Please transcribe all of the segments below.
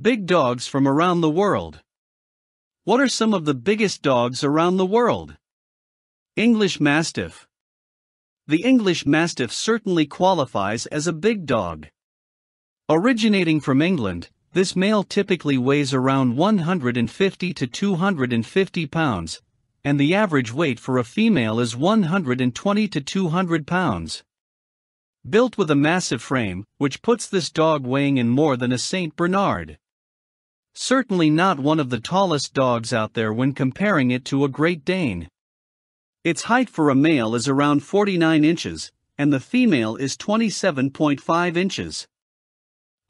Big dogs from around the world. What are some of the biggest dogs around the world? English Mastiff. The English Mastiff certainly qualifies as a big dog. Originating from England, this male typically weighs around 150 to 250 pounds, and the average weight for a female is 120 to 200 pounds. Built with a massive frame, which puts this dog weighing in more than a St. Bernard. Certainly not one of the tallest dogs out there when comparing it to a Great Dane. Its height for a male is around 49 inches, and the female is 27.5 inches.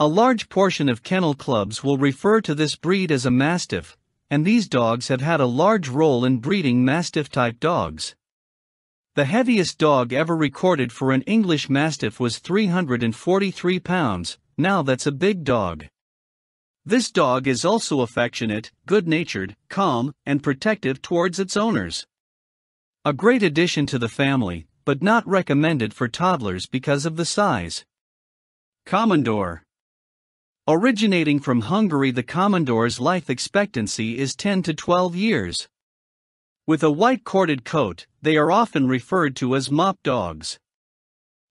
A large portion of kennel clubs will refer to this breed as a mastiff, and these dogs have had a large role in breeding mastiff type dogs. The heaviest dog ever recorded for an English mastiff was 343 pounds, now that's a big dog. This dog is also affectionate, good-natured, calm, and protective towards its owners. A great addition to the family, but not recommended for toddlers because of the size. Commodore Originating from Hungary the Commodore's life expectancy is 10 to 12 years. With a white corded coat, they are often referred to as mop dogs.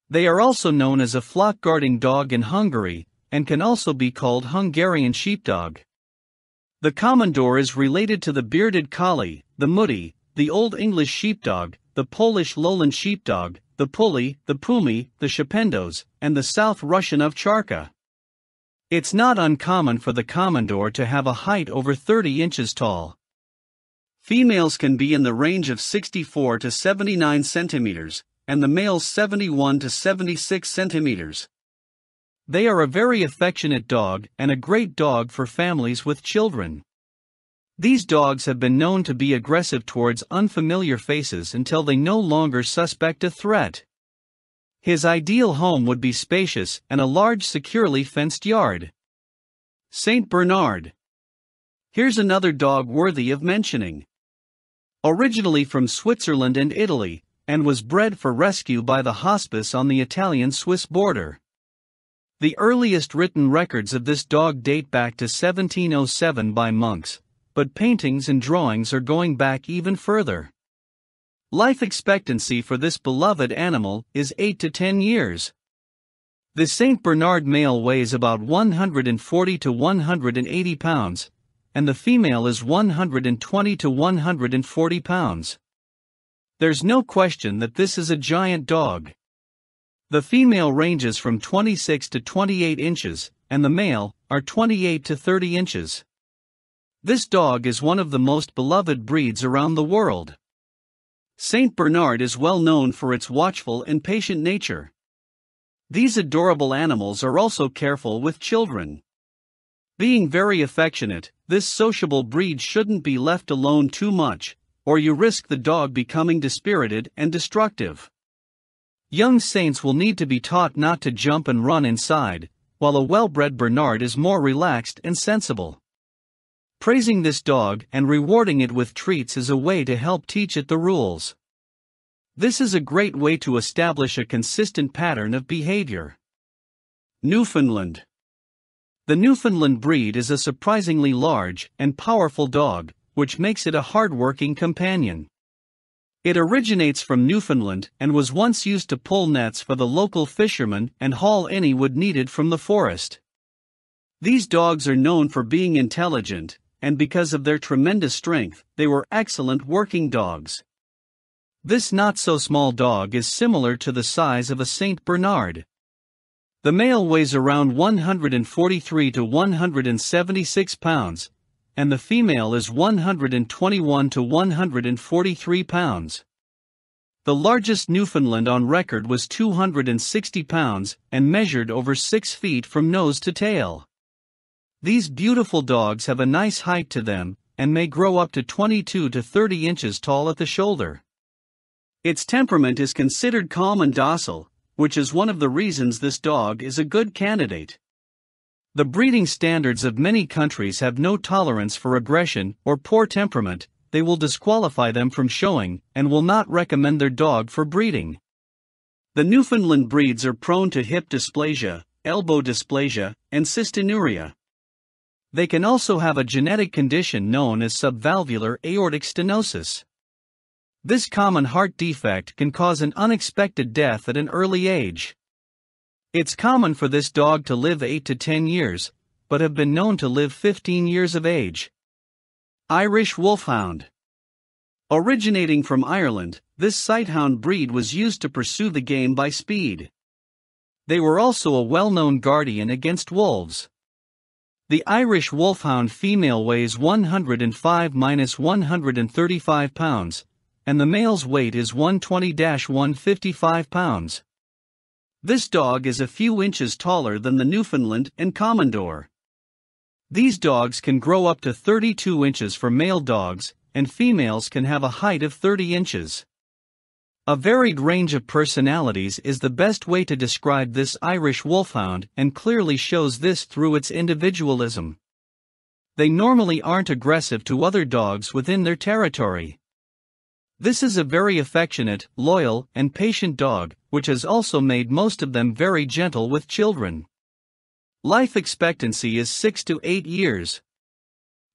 They are also known as a flock guarding dog in Hungary, and can also be called Hungarian sheepdog. The Commodore is related to the bearded collie, the mutti, the Old English sheepdog, the Polish lowland sheepdog, the pulley, the pumi, the shependos, and the South Russian of Charka. It's not uncommon for the Commodore to have a height over 30 inches tall. Females can be in the range of 64 to 79 centimeters, and the males 71 to 76 centimeters. They are a very affectionate dog and a great dog for families with children. These dogs have been known to be aggressive towards unfamiliar faces until they no longer suspect a threat. His ideal home would be spacious and a large securely fenced yard. St. Bernard. Here's another dog worthy of mentioning. Originally from Switzerland and Italy, and was bred for rescue by the hospice on the Italian Swiss border. The earliest written records of this dog date back to 1707 by monks, but paintings and drawings are going back even further. Life expectancy for this beloved animal is 8 to 10 years. The St. Bernard male weighs about 140 to 180 pounds, and the female is 120 to 140 pounds. There's no question that this is a giant dog. The female ranges from 26 to 28 inches, and the male are 28 to 30 inches. This dog is one of the most beloved breeds around the world. St. Bernard is well known for its watchful and patient nature. These adorable animals are also careful with children. Being very affectionate, this sociable breed shouldn't be left alone too much, or you risk the dog becoming dispirited and destructive. Young saints will need to be taught not to jump and run inside, while a well bred Bernard is more relaxed and sensible. Praising this dog and rewarding it with treats is a way to help teach it the rules. This is a great way to establish a consistent pattern of behavior. Newfoundland The Newfoundland breed is a surprisingly large and powerful dog, which makes it a hard working companion. It originates from Newfoundland and was once used to pull nets for the local fishermen and haul any wood needed from the forest. These dogs are known for being intelligent, and because of their tremendous strength, they were excellent working dogs. This not so small dog is similar to the size of a St. Bernard. The male weighs around 143 to 176 pounds and the female is 121 to 143 pounds. The largest Newfoundland on record was 260 pounds and measured over 6 feet from nose to tail. These beautiful dogs have a nice height to them and may grow up to 22 to 30 inches tall at the shoulder. Its temperament is considered calm and docile, which is one of the reasons this dog is a good candidate. The breeding standards of many countries have no tolerance for aggression or poor temperament, they will disqualify them from showing and will not recommend their dog for breeding. The Newfoundland breeds are prone to hip dysplasia, elbow dysplasia, and cystinuria. They can also have a genetic condition known as subvalvular aortic stenosis. This common heart defect can cause an unexpected death at an early age. It's common for this dog to live 8 to 10 years, but have been known to live 15 years of age. Irish Wolfhound Originating from Ireland, this sighthound breed was used to pursue the game by speed. They were also a well known guardian against wolves. The Irish Wolfhound female weighs 105 135 pounds, and the male's weight is 120 155 pounds. This dog is a few inches taller than the Newfoundland and Commodore. These dogs can grow up to 32 inches for male dogs, and females can have a height of 30 inches. A varied range of personalities is the best way to describe this Irish wolfhound and clearly shows this through its individualism. They normally aren't aggressive to other dogs within their territory. This is a very affectionate, loyal, and patient dog, which has also made most of them very gentle with children. Life expectancy is 6 to 8 years.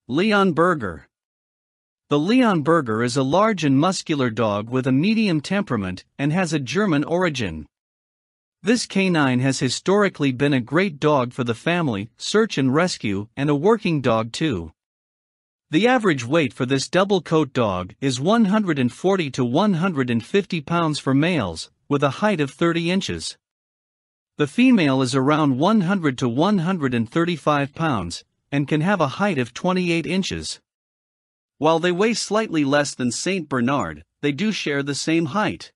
Leon The Leon is a large and muscular dog with a medium temperament and has a German origin. This canine has historically been a great dog for the family, search and rescue, and a working dog too. The average weight for this double coat dog is 140 to 150 pounds for males, with a height of 30 inches. The female is around 100 to 135 pounds and can have a height of 28 inches. While they weigh slightly less than St. Bernard, they do share the same height.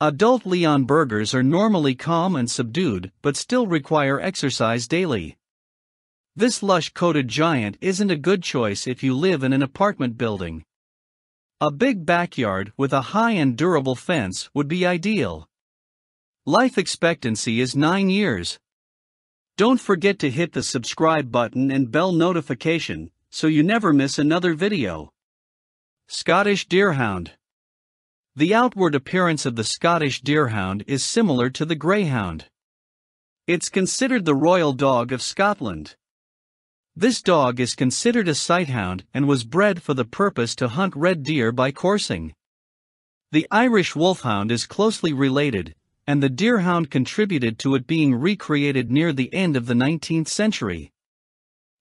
Adult Leon burgers are normally calm and subdued but still require exercise daily. This lush coated giant isn't a good choice if you live in an apartment building. A big backyard with a high and durable fence would be ideal. Life expectancy is 9 years. Don't forget to hit the subscribe button and bell notification so you never miss another video. Scottish Deerhound The outward appearance of the Scottish Deerhound is similar to the Greyhound. It's considered the royal dog of Scotland. This dog is considered a sighthound and was bred for the purpose to hunt red deer by coursing. The Irish wolfhound is closely related, and the deerhound contributed to it being recreated near the end of the 19th century.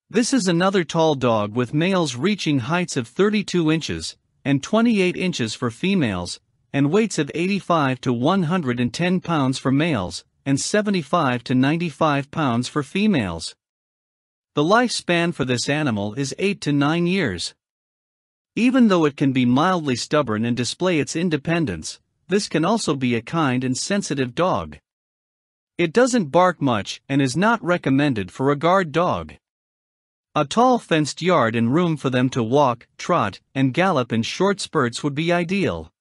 This is another tall dog with males reaching heights of 32 inches and 28 inches for females, and weights of 85 to 110 pounds for males and 75 to 95 pounds for females. The lifespan for this animal is 8 to 9 years. Even though it can be mildly stubborn and display its independence, this can also be a kind and sensitive dog. It doesn't bark much and is not recommended for a guard dog. A tall fenced yard and room for them to walk, trot, and gallop in short spurts would be ideal.